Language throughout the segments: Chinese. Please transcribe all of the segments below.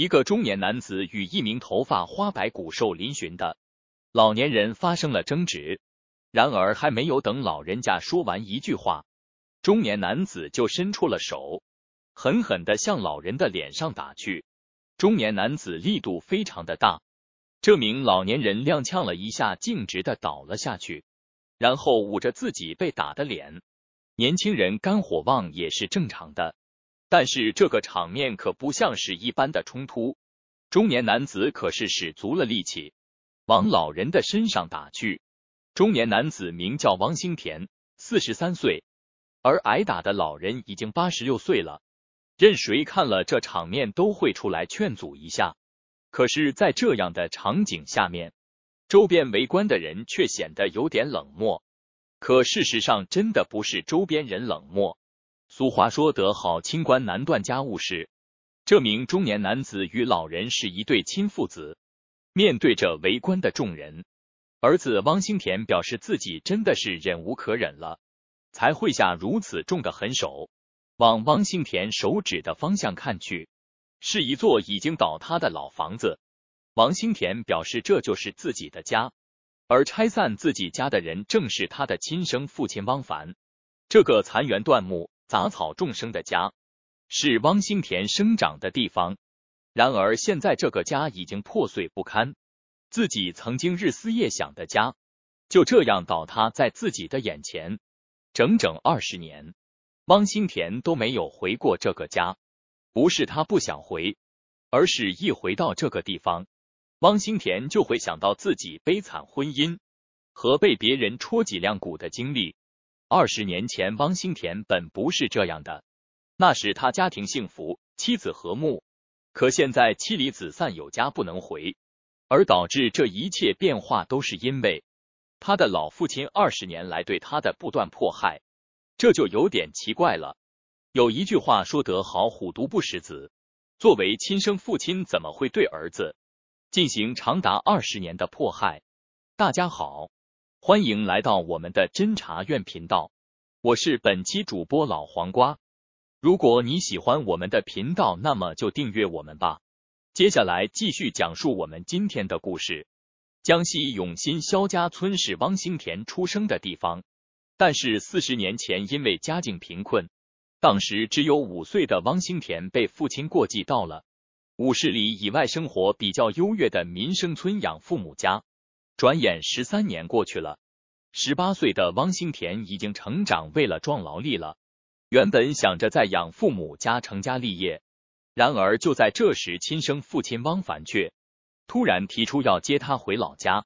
一个中年男子与一名头发花白、骨瘦嶙峋的老年人发生了争执。然而，还没有等老人家说完一句话，中年男子就伸出了手，狠狠的向老人的脸上打去。中年男子力度非常的大，这名老年人踉跄了一下，径直的倒了下去，然后捂着自己被打的脸。年轻人肝火旺也是正常的。但是这个场面可不像是一般的冲突。中年男子可是使足了力气，往老人的身上打去。中年男子名叫王兴田，四十三岁，而挨打的老人已经八十六岁了。任谁看了这场面都会出来劝阻一下，可是，在这样的场景下面，周边围观的人却显得有点冷漠。可事实上，真的不是周边人冷漠。俗话说得好，清官难断家务事。这名中年男子与老人是一对亲父子。面对着围观的众人，儿子汪兴田表示自己真的是忍无可忍了，才会下如此重的狠手。往汪兴田手指的方向看去，是一座已经倒塌的老房子。王兴田表示，这就是自己的家，而拆散自己家的人正是他的亲生父亲汪凡。这个残垣断木。杂草众生的家，是汪兴田生长的地方。然而，现在这个家已经破碎不堪，自己曾经日思夜想的家，就这样倒塌在自己的眼前。整整二十年，汪兴田都没有回过这个家。不是他不想回，而是一回到这个地方，汪兴田就会想到自己悲惨婚姻和被别人戳脊梁骨的经历。二十年前，汪兴田本不是这样的。那时他家庭幸福，妻子和睦。可现在妻离子散，有家不能回，而导致这一切变化都是因为他的老父亲二十年来对他的不断迫害。这就有点奇怪了。有一句话说得好：“虎毒不食子。”作为亲生父亲，怎么会对儿子进行长达二十年的迫害？大家好。欢迎来到我们的侦查院频道，我是本期主播老黄瓜。如果你喜欢我们的频道，那么就订阅我们吧。接下来继续讲述我们今天的故事。江西永新肖家村是汪兴田出生的地方，但是四十年前因为家境贫困，当时只有五岁的汪兴田被父亲过继到了五十里以外生活比较优越的民生村养父母家。转眼十三年过去了，十八岁的汪兴田已经成长为了壮劳力了。原本想着在养父母家成家立业，然而就在这时，亲生父亲汪凡却突然提出要接他回老家。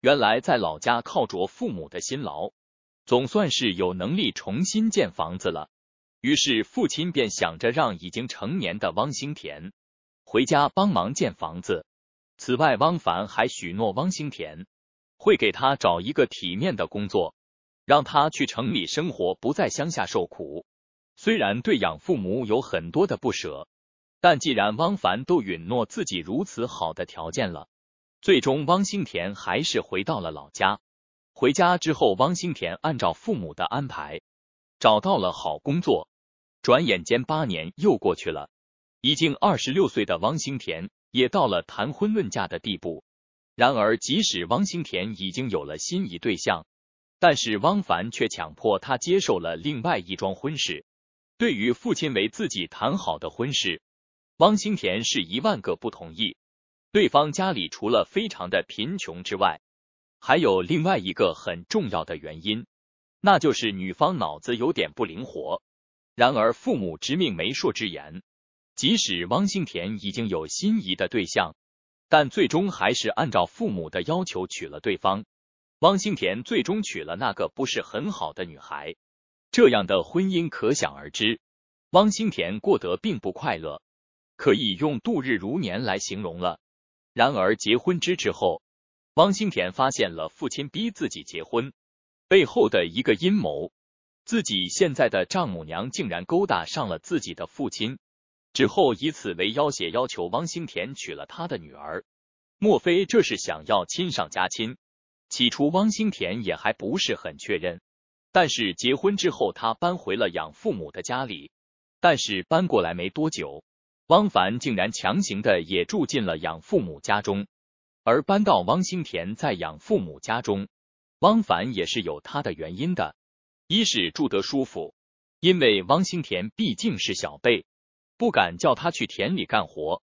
原来在老家靠着父母的辛劳，总算是有能力重新建房子了。于是父亲便想着让已经成年的汪兴田回家帮忙建房子。此外，汪凡还许诺汪兴田会给他找一个体面的工作，让他去城里生活，不在乡下受苦。虽然对养父母有很多的不舍，但既然汪凡都允诺自己如此好的条件了，最终汪兴田还是回到了老家。回家之后，汪兴田按照父母的安排找到了好工作。转眼间，八年又过去了，已经二十六岁的汪兴田。也到了谈婚论嫁的地步。然而，即使汪兴田已经有了心仪对象，但是汪凡却强迫他接受了另外一桩婚事。对于父亲为自己谈好的婚事，汪兴田是一万个不同意。对方家里除了非常的贫穷之外，还有另外一个很重要的原因，那就是女方脑子有点不灵活。然而，父母之命，媒妁之言。即使汪兴田已经有心仪的对象，但最终还是按照父母的要求娶了对方。汪兴田最终娶了那个不是很好的女孩，这样的婚姻可想而知。汪兴田过得并不快乐，可以用度日如年来形容了。然而结婚之之后，汪兴田发现了父亲逼自己结婚背后的一个阴谋，自己现在的丈母娘竟然勾搭上了自己的父亲。之后以此为要挟，要求汪兴田娶了他的女儿。莫非这是想要亲上加亲？起初汪兴田也还不是很确认，但是结婚之后，他搬回了养父母的家里。但是搬过来没多久，汪凡竟然强行的也住进了养父母家中。而搬到汪兴田在养父母家中，汪凡也是有他的原因的。一是住得舒服，因为汪兴田毕竟是小辈。不敢叫他去田里干活。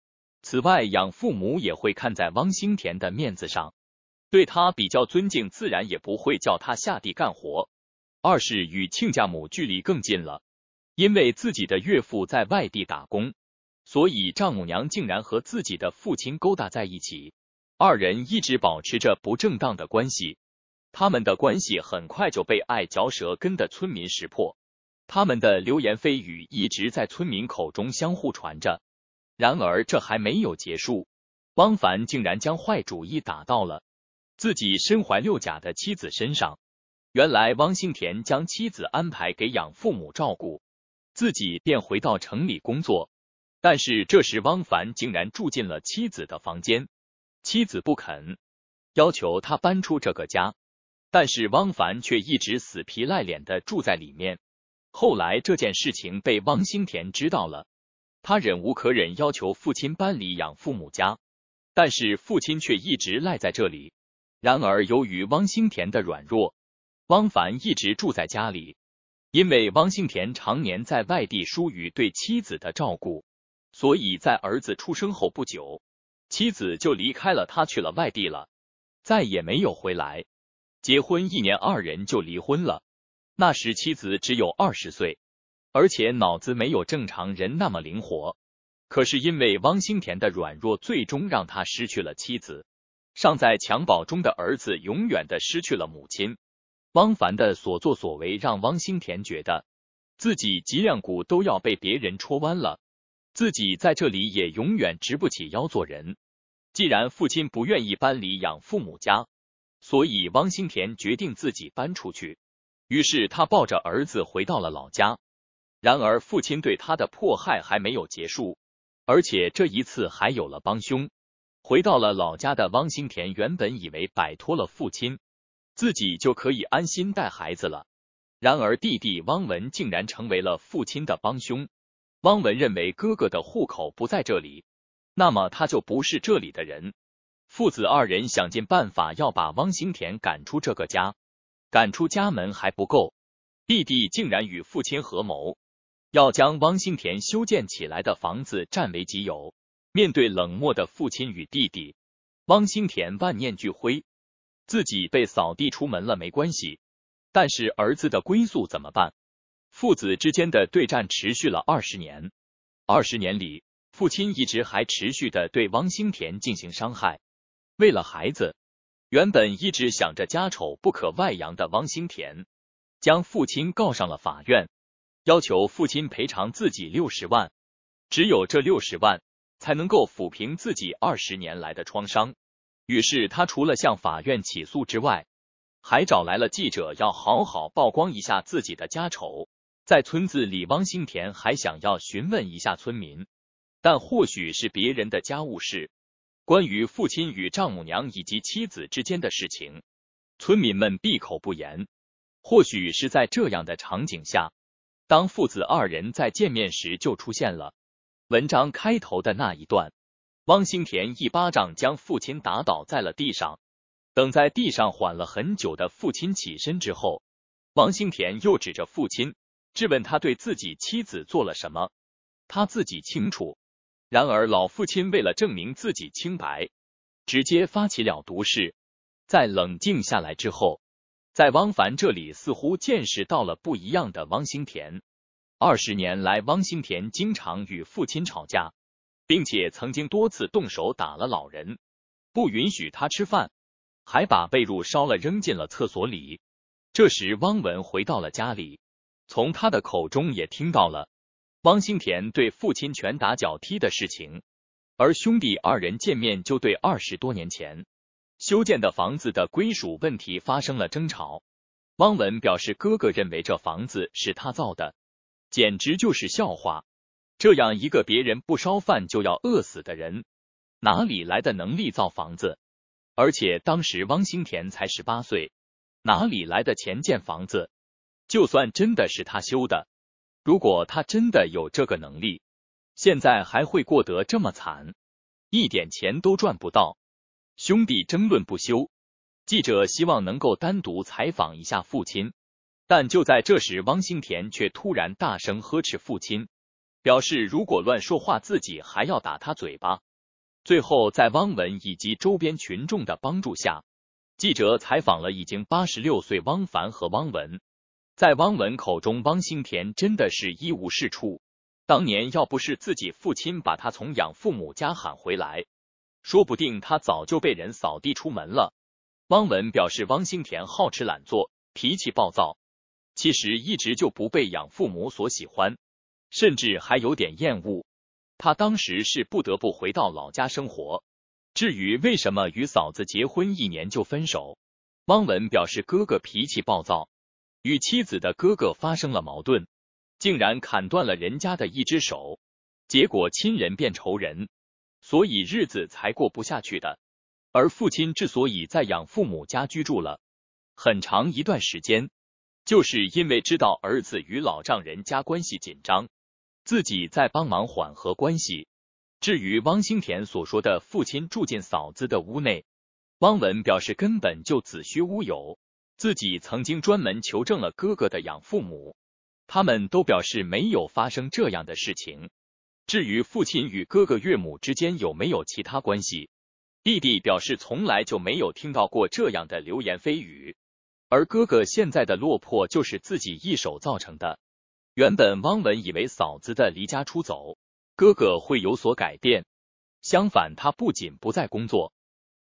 此外，养父母也会看在汪兴田的面子上，对他比较尊敬，自然也不会叫他下地干活。二是与亲家母距离更近了，因为自己的岳父在外地打工，所以丈母娘竟然和自己的父亲勾搭在一起，二人一直保持着不正当的关系。他们的关系很快就被爱嚼舌根的村民识破。他们的流言蜚语一直在村民口中相互传着。然而，这还没有结束。汪凡竟然将坏主意打到了自己身怀六甲的妻子身上。原来，汪兴田将妻子安排给养父母照顾，自己便回到城里工作。但是，这时汪凡竟然住进了妻子的房间，妻子不肯要求他搬出这个家，但是汪凡却一直死皮赖脸的住在里面。后来这件事情被汪兴田知道了，他忍无可忍，要求父亲搬离养父母家，但是父亲却一直赖在这里。然而由于汪兴田的软弱，汪凡一直住在家里。因为汪兴田常年在外地疏于对妻子的照顾，所以在儿子出生后不久，妻子就离开了他，去了外地了，再也没有回来。结婚一年，二人就离婚了。那时妻子只有二十岁，而且脑子没有正常人那么灵活。可是因为汪兴田的软弱，最终让他失去了妻子，尚在襁褓中的儿子永远的失去了母亲。汪凡的所作所为让汪兴田觉得自己脊梁骨都要被别人戳弯了，自己在这里也永远直不起腰做人。既然父亲不愿意搬离养父母家，所以汪兴田决定自己搬出去。于是他抱着儿子回到了老家。然而，父亲对他的迫害还没有结束，而且这一次还有了帮凶。回到了老家的汪兴田，原本以为摆脱了父亲，自己就可以安心带孩子了。然而，弟弟汪文竟然成为了父亲的帮凶。汪文认为哥哥的户口不在这里，那么他就不是这里的人。父子二人想尽办法要把汪兴田赶出这个家。赶出家门还不够，弟弟竟然与父亲合谋，要将汪兴田修建起来的房子占为己有。面对冷漠的父亲与弟弟，汪兴田万念俱灰。自己被扫地出门了没关系，但是儿子的归宿怎么办？父子之间的对战持续了二十年，二十年里，父亲一直还持续的对汪兴田进行伤害。为了孩子。原本一直想着家丑不可外扬的汪兴田，将父亲告上了法院，要求父亲赔偿自己六十万。只有这六十万才能够抚平自己二十年来的创伤。于是他除了向法院起诉之外，还找来了记者，要好好曝光一下自己的家丑。在村子里，汪兴田还想要询问一下村民，但或许是别人的家务事。关于父亲与丈母娘以及妻子之间的事情，村民们闭口不言。或许是在这样的场景下，当父子二人再见面时，就出现了文章开头的那一段。汪兴田一巴掌将父亲打倒在了地上，等在地上缓了很久的父亲起身之后，汪兴田又指着父亲质问他对自己妻子做了什么，他自己清楚。然而，老父亲为了证明自己清白，直接发起了毒誓。在冷静下来之后，在汪凡这里似乎见识到了不一样的汪兴田。二十年来，汪兴田经常与父亲吵架，并且曾经多次动手打了老人，不允许他吃饭，还把被褥烧了扔进了厕所里。这时，汪文回到了家里，从他的口中也听到了。汪兴田对父亲拳打脚踢的事情，而兄弟二人见面就对二十多年前修建的房子的归属问题发生了争吵。汪文表示，哥哥认为这房子是他造的，简直就是笑话。这样一个别人不烧饭就要饿死的人，哪里来的能力造房子？而且当时汪兴田才十八岁，哪里来的钱建房子？就算真的是他修的。如果他真的有这个能力，现在还会过得这么惨，一点钱都赚不到。兄弟争论不休，记者希望能够单独采访一下父亲，但就在这时，汪兴田却突然大声呵斥父亲，表示如果乱说话，自己还要打他嘴巴。最后，在汪文以及周边群众的帮助下，记者采访了已经八十六岁汪凡和汪文。在汪文口中，汪兴田真的是一无是处。当年要不是自己父亲把他从养父母家喊回来，说不定他早就被人扫地出门了。汪文表示，汪兴田好吃懒做，脾气暴躁，其实一直就不被养父母所喜欢，甚至还有点厌恶。他当时是不得不回到老家生活。至于为什么与嫂子结婚一年就分手，汪文表示哥哥脾气暴躁。与妻子的哥哥发生了矛盾，竟然砍断了人家的一只手，结果亲人变仇人，所以日子才过不下去的。而父亲之所以在养父母家居住了很长一段时间，就是因为知道儿子与老丈人家关系紧张，自己在帮忙缓和关系。至于汪兴田所说的父亲住进嫂子的屋内，汪文表示根本就子虚乌有。自己曾经专门求证了哥哥的养父母，他们都表示没有发生这样的事情。至于父亲与哥哥岳母之间有没有其他关系，弟弟表示从来就没有听到过这样的流言蜚语。而哥哥现在的落魄就是自己一手造成的。原本汪文以为嫂子的离家出走，哥哥会有所改变，相反，他不仅不再工作。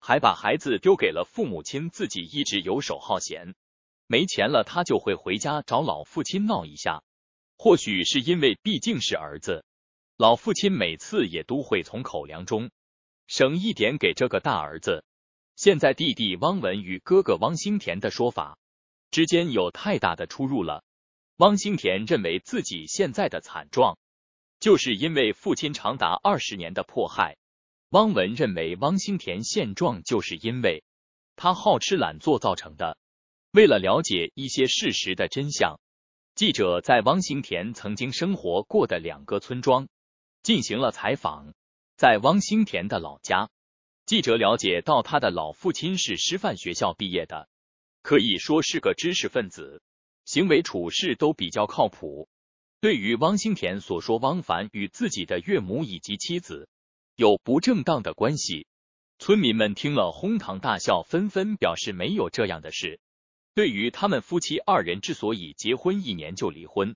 还把孩子丢给了父母亲，自己一直游手好闲。没钱了，他就会回家找老父亲闹一下。或许是因为毕竟是儿子，老父亲每次也都会从口粮中省一点给这个大儿子。现在弟弟汪文与哥哥汪兴田的说法之间有太大的出入了。汪兴田认为自己现在的惨状，就是因为父亲长达二十年的迫害。汪文认为，汪兴田现状就是因为他好吃懒做造成的。为了了解一些事实的真相，记者在汪兴田曾经生活过的两个村庄进行了采访。在汪兴田的老家，记者了解到，他的老父亲是师范学校毕业的，可以说是个知识分子，行为处事都比较靠谱。对于汪兴田所说，汪凡与自己的岳母以及妻子。有不正当的关系，村民们听了哄堂大笑，纷纷表示没有这样的事。对于他们夫妻二人之所以结婚一年就离婚，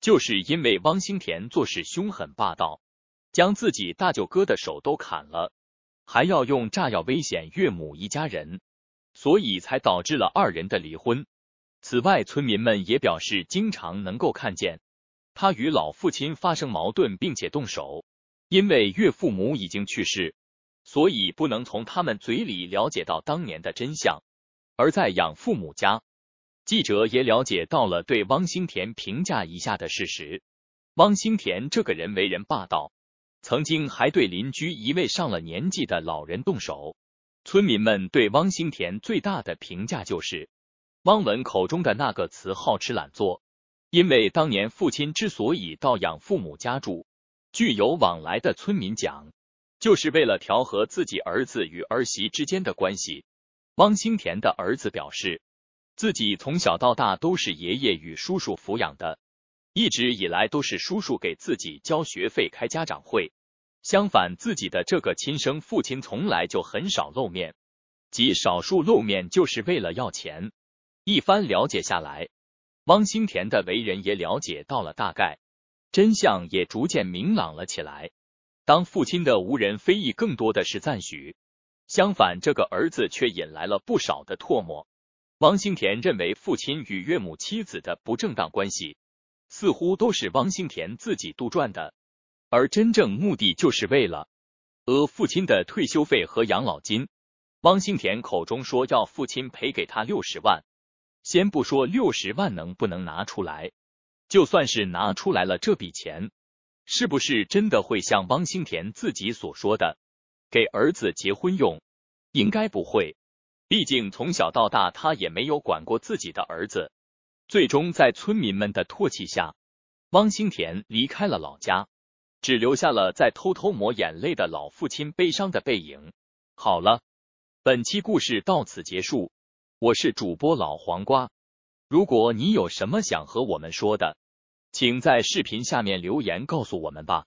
就是因为汪兴田做事凶狠霸道，将自己大舅哥的手都砍了，还要用炸药危险岳母一家人，所以才导致了二人的离婚。此外，村民们也表示经常能够看见他与老父亲发生矛盾，并且动手。因为岳父母已经去世，所以不能从他们嘴里了解到当年的真相。而在养父母家，记者也了解到了对汪兴田评价一下的事实：汪兴田这个人为人霸道，曾经还对邻居一位上了年纪的老人动手。村民们对汪兴田最大的评价就是汪文口中的那个词——好吃懒做。因为当年父亲之所以到养父母家住。具有往来的村民讲，就是为了调和自己儿子与儿媳之间的关系。汪兴田的儿子表示，自己从小到大都是爷爷与叔叔抚养的，一直以来都是叔叔给自己交学费、开家长会。相反，自己的这个亲生父亲从来就很少露面，极少数露面就是为了要钱。一番了解下来，汪兴田的为人也了解到了大概。真相也逐渐明朗了起来。当父亲的无人非议，更多的是赞许；相反，这个儿子却引来了不少的唾沫。汪兴田认为，父亲与岳母妻子的不正当关系，似乎都是汪兴田自己杜撰的，而真正目的就是为了讹父亲的退休费和养老金。汪兴田口中说要父亲赔给他六十万，先不说六十万能不能拿出来。就算是拿出来了这笔钱，是不是真的会像汪兴田自己所说的，给儿子结婚用？应该不会，毕竟从小到大他也没有管过自己的儿子。最终，在村民们的唾弃下，汪兴田离开了老家，只留下了在偷偷抹眼泪的老父亲悲伤的背影。好了，本期故事到此结束，我是主播老黄瓜。如果你有什么想和我们说的，请在视频下面留言告诉我们吧。